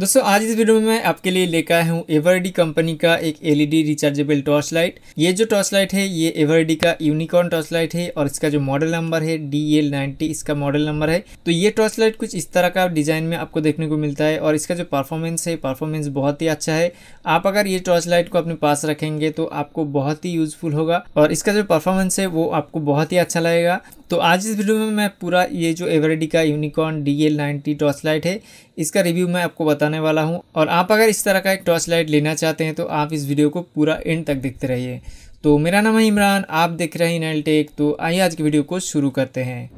दोस्तों आज इस वीडियो में मैं आपके लिए लेकर आया हूँ एवरडी कंपनी का एक एलईडी रिचार्जेबल टॉर्च लाइट ये जो टॉर्च लाइट है ये एवरडी का यूनिकॉर्न टॉर्च लाइट है और इसका जो मॉडल नंबर है डी एल नाइनटी इसका मॉडल नंबर है तो ये टॉर्च लाइट कुछ इस तरह का डिजाइन में आपको देखने को मिलता है और इसका जो परफॉर्मेंस है परफॉर्मेंस बहुत ही अच्छा है आप अगर ये टॉर्च लाइट को अपने पास रखेंगे तो आपको बहुत ही यूजफुल होगा और इसका जो परफॉर्मेंस है वो आपको बहुत ही अच्छा लगेगा तो आज इस वीडियो में मैं पूरा ये जो एवरडी का Unicorn D L ninety torch light है इसका रिव्यू मैं आपको बता बताने वाला हूँ और आप अगर इस तरह का एक टॉर्च लाइट लेना चाहते हैं तो आप इस वीडियो को पूरा एंड तक देखते रहिए तो मेरा नाम है इमरान आप देख रहे हैं नल टेक तो आइए आज की वीडियो को शुरू करते हैं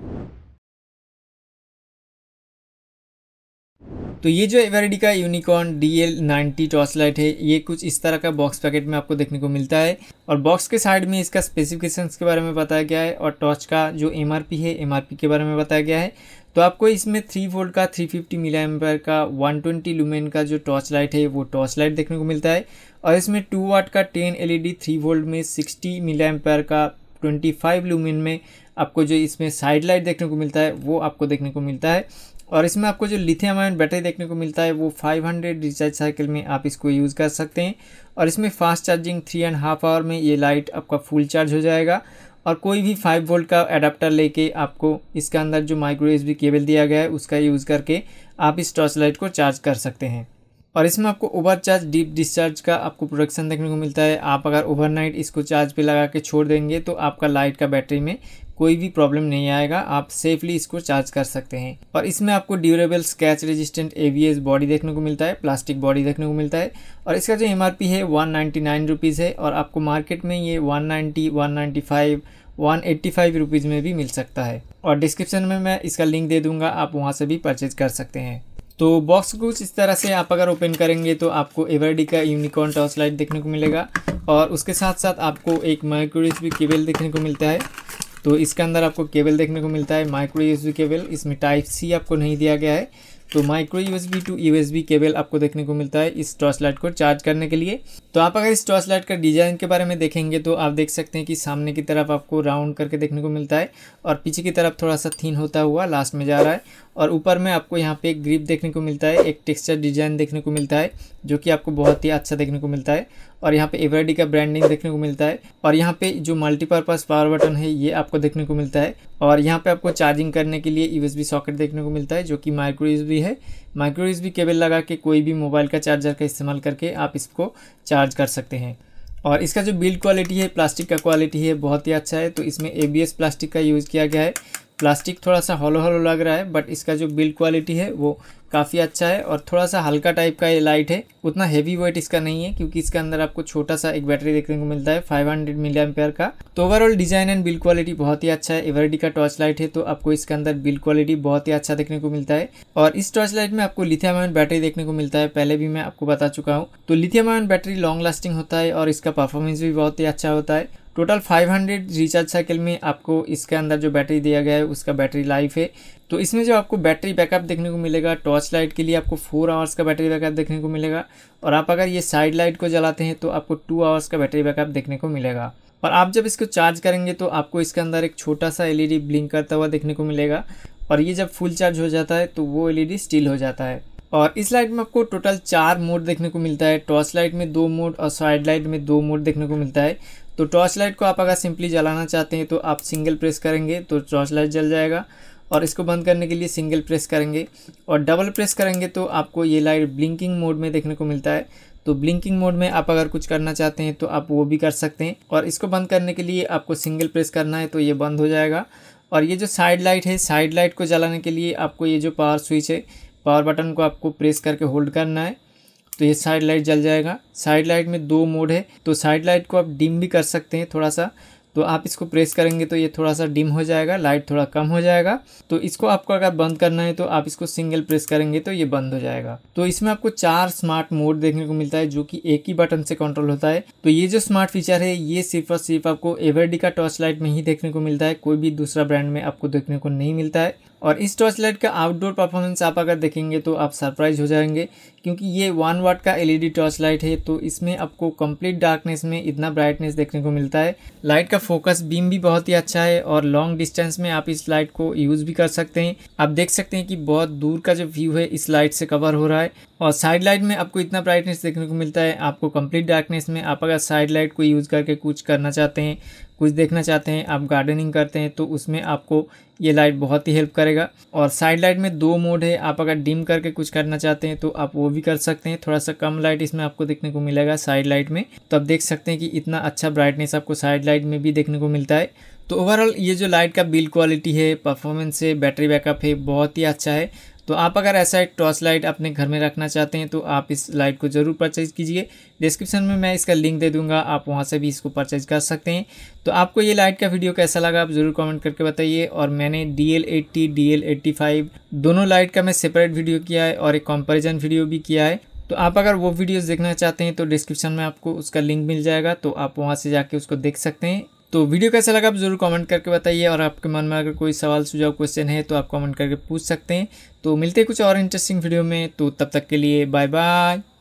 तो ये जो एवरेडी का Unicorn D L ninety torch light है ये कुछ इस तरह का बॉक्स पैकेट में आपको देखने को मिलता है और बॉक्स के साइड में इसका स्पेसिफिकेशंस के बारे में बताया गया है और टॉर्च का जो एम है एम के बारे में बताया गया है तो आपको इसमें थ्री वोल्ट का थ्री फिफ्टी मिला एम्पायर का वन ट्वेंटी लुमेन का जो टॉर्च लाइट है वो टॉर्च लाइट देखने को मिलता है और इसमें टू वाट का टेन एलईडी थ्री वोल्ट में सिक्सटी मिला एम्पायर का ट्वेंटी फाइव लुमेन में आपको जो इसमें साइड लाइट देखने को मिलता है वो आपको देखने को मिलता है और इसमें आपको जो लिथियम आयन बैटरी देखने को मिलता है वो 500 रिचार्ज साइकिल में आप इसको यूज़ कर सकते हैं और इसमें fast charging three and half hour में ये लाइट आपका फुल चार्ज हो जाएगा और कोई भी 5 वोल्ट का एडाप्टर लेके आपको इसके अंदर जो माइक्रो एस केबल दिया गया है उसका यूज़ करके आप इस टॉर्च लाइट को चार्ज कर सकते हैं और इसमें आपको ओवर चार्ज डीप डिस्चार्ज का आपको प्रोडक्शन देखने को मिलता है आप अगर ओवरनाइट इसको चार्ज पे लगा के छोड़ देंगे तो आपका लाइट का बैटरी में कोई भी प्रॉब्लम नहीं आएगा आप सेफली इसको चार्ज कर सकते हैं और इसमें आपको durable scratch resistant a body देखने को मिलता है प्लास्टिक बॉडी देखने को मिलता है और इसका जो एम है वन नाइन्टी है और आपको मार्केट में ये one ninety one eighty five rupees में भी मिल सकता है और डिस्क्रिप्शन में मैं इसका लिंक दे दूंगा आप वहाँ से भी परचेज कर सकते हैं तो बॉक्स कुछ इस तरह से आप अगर ओपन करेंगे तो आपको एवरडी का यूनिकॉर्न टॉर्च लाइट देखने को मिलेगा और उसके साथ साथ आपको एक माइक्रोडिस भी केबल देखने को मिलता है तो इसके अंदर आपको केबल देखने को मिलता है माइक्रो यूएसबी केबल इसमें टाइप सी आपको नहीं दिया गया है तो micro USB to USB cable आपको देखने को मिलता है इस टॉर्च लाइट को चार्ज करने के लिए तो आप अगर इस टॉर्च लाइट का डिजाइन के बारे में देखेंगे तो आप देख सकते हैं कि सामने की तरफ आपको राउंड करके देखने को मिलता है और पीछे की तरफ थोड़ा सा थीन होता हुआ लास्ट में जा रहा है और ऊपर में आपको यहाँ पे एक ग्रिप देखने को मिलता है एक टेक्सचर डिजाइन देखने को मिलता है जो कि आपको बहुत ही अच्छा देखने को मिलता है और यहाँ पे एवराडी का ब्रांडिंग देखने को मिलता है और यहाँ पे जो मल्टीपर्पज़ पावर बटन है ये आपको देखने को मिलता है और यहाँ पे आपको चार्जिंग करने के लिए यूएसबी सॉकेट देखने को मिलता है जो कि माइक्रो यूएसबी है माइक्रो यूएसबी केबल लगा के कोई भी मोबाइल का चार्जर का इस्तेमाल करके आप इसको चार्ज कर सकते हैं और इसका जो बिल्ड क्वालिटी है प्लास्टिक का क्वालिटी है बहुत ही अच्छा है तो इसमें ए प्लास्टिक का यूज़ किया गया है प्लास्टिक थोड़ा सा हॉलो हॉलो लग रहा है बट इसका जो बिल्ड क्वालिटी है वो काफ़ी अच्छा है और थोड़ा सा हल्का टाइप का ये लाइट है उतना हैवी वेट इसका नहीं है क्योंकि इसके अंदर आपको छोटा सा एक बैटरी देखने को मिलता है 500 हंड्रेड का तो overall design and build quality बहुत ही अच्छा है एवरडी का टॉर्च लाइट है तो आपको इसके अंदर बिल्ड क्वालिटी बहुत ही अच्छा देखने को मिलता है और इस टॉर्च लाइट में आपको लिथियम आयन बैटरी देखने को मिलता है पहले भी मैं आपको बता चुका हूँ तो lithium ion battery long lasting होता है और इसका परफॉर्मेंस भी बहुत ही अच्छा होता है टोटल 500 रिचार्ज साइकिल में आपको इसके अंदर जो बैटरी दिया गया है उसका बैटरी लाइफ है तो इसमें जो आपको बैटरी बैकअप देखने को मिलेगा टॉर्च लाइट के लिए आपको फोर आवर्स का बैटरी बैकअप देखने को मिलेगा और आप अगर ये साइड लाइट को जलाते हैं तो आपको टू आवर्स का बैटरी बैकअप देखने को मिलेगा और आप जब इसको चार्ज करेंगे तो आपको इसके अंदर एक छोटा सा एल ब्लिंक करता हुआ देखने को मिलेगा और ये जब फुल चार्ज हो जाता है तो वो एल स्टिल हो जाता है और इस लाइट में आपको टोटल चार मोड देखने को मिलता है टॉर्च लाइट में दो मोड और साइड लाइट में दो मोड देखने को मिलता है तो टॉर्च लाइट को आप अगर सिंपली जलाना चाहते हैं तो आप सिंगल प्रेस करेंगे तो टॉर्च लाइट जल जाएगा और इसको बंद करने के लिए सिंगल प्रेस करेंगे और डबल प्रेस करेंगे तो आपको ये लाइट ब्लिंकिंग मोड में देखने को मिलता है तो ब्लिंकिंग मोड में आप अगर कुछ करना चाहते हैं तो आप वो भी कर सकते हैं और इसको बंद करने के लिए आपको सिंगल प्रेस करना है तो ये बंद हो जाएगा और ये जो साइड लाइट है साइड लाइट को जलाने के लिए आपको ये जो पावर स्विच है पावर बटन को आपको प्रेस करके होल्ड करना है तो ये साइड लाइट जल जाएगा साइड लाइट में दो मोड है तो साइड लाइट को आप डिम भी कर सकते हैं थोड़ा सा तो आप इसको प्रेस करेंगे तो ये थोड़ा सा डिम हो जाएगा लाइट थोड़ा कम हो जाएगा तो इसको आपको अगर बंद करना है तो आप इसको सिंगल प्रेस करेंगे तो ये बंद हो जाएगा तो इसमें आपको चार स्मार्ट मोड देखने को मिलता है जो कि एक ही बटन से कंट्रोल होता है तो ये जो स्मार्ट फीचर है ये सिर्फ और सिर्फ आपको एवरडी का टॉर्च लाइट में ही देखने को मिलता है कोई भी दूसरा ब्रांड में आपको देखने को नहीं मिलता है और इस टॉर्च लाइट का आउटडोर परफॉर्मेंस आप अगर देखेंगे तो आप सरप्राइज हो जाएंगे क्योंकि ये वन वाट का एलईडी टॉर्च लाइट है तो इसमें आपको कंप्लीट डार्कनेस में इतना ब्राइटनेस देखने को मिलता है लाइट का फोकस बीम भी बहुत ही अच्छा है और लॉन्ग डिस्टेंस में आप इस लाइट को यूज़ भी कर सकते हैं आप देख सकते हैं कि बहुत दूर का जो व्यू है इस लाइट से कवर हो रहा है और साइड लाइट में आपको इतना ब्राइटनेस देखने को मिलता है आपको कंप्लीट डार्कनेस में आप अगर साइड लाइट को यूज़ करके कुछ करना चाहते हैं कुछ देखना चाहते हैं आप गार्डनिंग करते हैं तो उसमें आपको ये लाइट बहुत ही हेल्प करेगा और साइड लाइट में दो मोड है आप अगर डिम करके कुछ करना चाहते हैं तो आप वो भी कर सकते हैं थोड़ा सा कम लाइट इसमें आपको देखने को मिलेगा साइड लाइट में तो आप देख सकते हैं कि इतना अच्छा ब्राइटनेस आपको साइड लाइट में भी देखने को मिलता है तो ओवरऑल ये जो लाइट का बिल क्वालिटी है परफॉर्मेंस है बैटरी बैकअप है बहुत ही अच्छा है तो आप अगर ऐसा एक टॉर्च लाइट अपने घर में रखना चाहते हैं तो आप इस लाइट को ज़रूर परचेज़ कीजिए डिस्क्रिप्शन में मैं इसका लिंक दे दूंगा आप वहां से भी इसको परचेज़ कर सकते हैं तो आपको ये लाइट का वीडियो कैसा लगा आप ज़रूर कमेंट करके बताइए और मैंने D L eighty D L eighty five दोनों लाइट का मैं सेपरेट वीडियो किया है और एक कॉम्पेरिजन वीडियो भी किया है तो आप अगर वो वीडियोस देखना चाहते हैं तो डिस्क्रिप्शन में आपको उसका लिंक मिल जाएगा तो आप वहाँ से जाके उसको देख सकते हैं तो वीडियो कैसा लगा आप ज़रूर कमेंट करके बताइए और आपके मन में अगर कोई सवाल सुझाव क्वेश्चन है तो आप कमेंट करके पूछ सकते हैं तो मिलते हैं कुछ और इंटरेस्टिंग वीडियो में तो तब तक के लिए बाय बाय